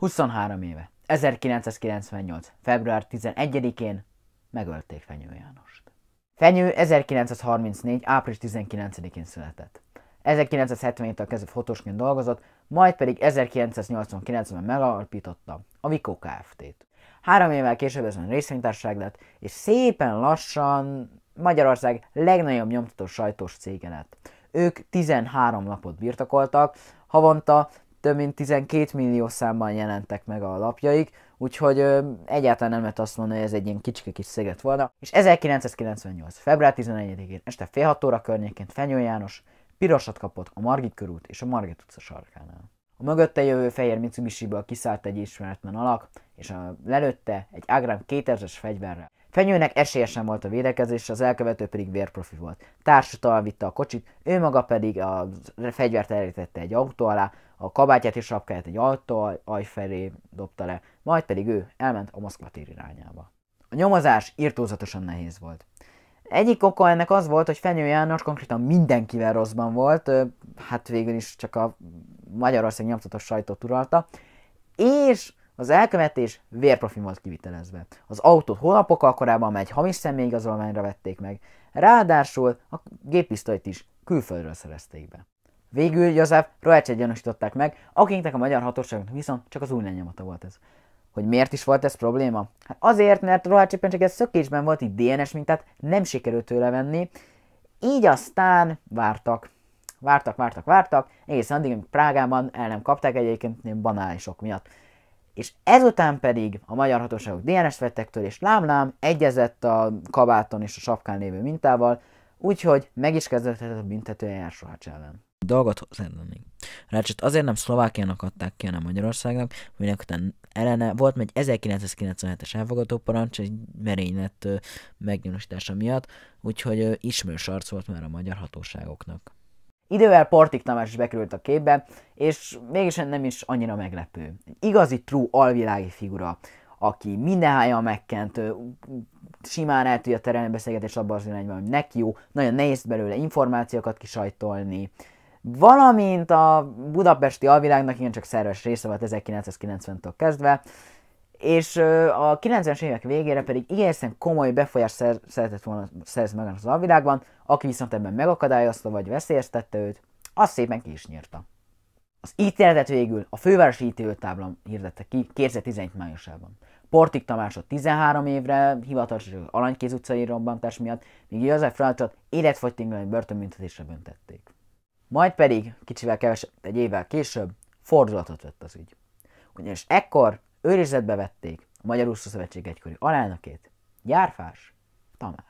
23 éve, 1998. február 11-én megölték Fenyő Jánost. Fenyő 1934. április 19-én született. 1970 től kezdve fotósként dolgozott, majd pedig 1989-ben megalapította a Vico Kft-t. Három évvel később ez a részvénytársaság lett, és szépen lassan Magyarország legnagyobb nyomtató sajtós cége lett. Ők 13 lapot birtokoltak, havonta több mint 12 millió számban jelentek meg a lapjaik, úgyhogy ö, egyáltalán nem lehet azt mondani, hogy ez egy ilyen kicsike kis sziget volna. És 1998. február 11-én este fél hat óra környékén Fenyő János pirosat kapott a Margit körút és a Margit utca sarkánál. A mögötte jövő fehér Mitsubishi-ből kiszállt egy ismeretlen alak, és a lelőtte egy agram 2000-es fegyverrel. Fenyőnek esélye sem volt a védekezés, az elkövető pedig vérprofi volt. Társa vitte a kocsit, ő maga pedig a fegyvert elrejtette egy autó alá, a kabátját és sapkáját egy autó aj felé dobta le, majd pedig ő elment a Moszkva tér irányába. A nyomozás irtózatosan nehéz volt. Egyik oka ennek az volt, hogy Fenyő János konkrétan mindenkivel rosszban volt, hát végül is csak a Magyarország nyomtatott sajtót uralta, és az elkövetés vérprofin volt kivitelezve. Az autót hónapokkal korábban egy hamis személyigazolványra vették meg, ráadásul a géppisztolyt is külföldről szerezték be. Végül József Roecset gyanúsították meg, akiknek a magyar hatóságnak viszont csak az új lenyomata volt ez. Hogy miért is volt ez probléma? Hát azért, mert Rohács éppen csak egy szökésben volt, így DNS mintát nem sikerült tőle venni, így aztán vártak. Vártak, vártak, vártak, egészen addig, amíg Prágában el nem kapták egyébként ok miatt és ezután pedig a magyar hatóságok DNS-t vettek től, és lámlám egyezett a kabáton és a sapkán lévő mintával, úgyhogy meg is kezdődhetett a eljárás Rács ellen. Dolgot hozzátennénk. Rácsot azért nem Szlovákiának adták ki, hanem Magyarországnak, aminek után ellene volt egy 1997-es elfogadó parancs egy merénylet megnyilvánosítása miatt, úgyhogy ismerős arc volt már a magyar hatóságoknak. Idővel Partik Tamás is bekerült a képbe, és mégis nem is annyira meglepő. Igazi true alvilági figura, aki mindenhája megkent, simán el tudja terelni beszélgetést abban az irányban, hogy neki jó, nagyon nehéz belőle információkat kisajtolni, valamint a budapesti alvilágnak igencsak szerves része volt 1990-től kezdve, és a 90-es évek végére pedig igazán komoly befolyást szeretett volna szerezni magának az alvilágban, aki viszont ebben megakadályozta vagy veszélyeztette őt, azt szépen ki is nyírta. Az ítéletet végül a fővárosi ítélőtábla hirdette ki 2011. májusában. Portik Tamásot 13 évre, hivatalos Alanykéz utcai robbantás miatt, míg József Raltot életfogytiglan börtönbüntetésre büntették. Majd pedig, kicsivel kevesebb, egy évvel később, fordulatot vett az ügy. Ugyanis ekkor Őrizetbe vették a Magyar Úszó Szövetség egykori alelnökét, Járfás Tamás.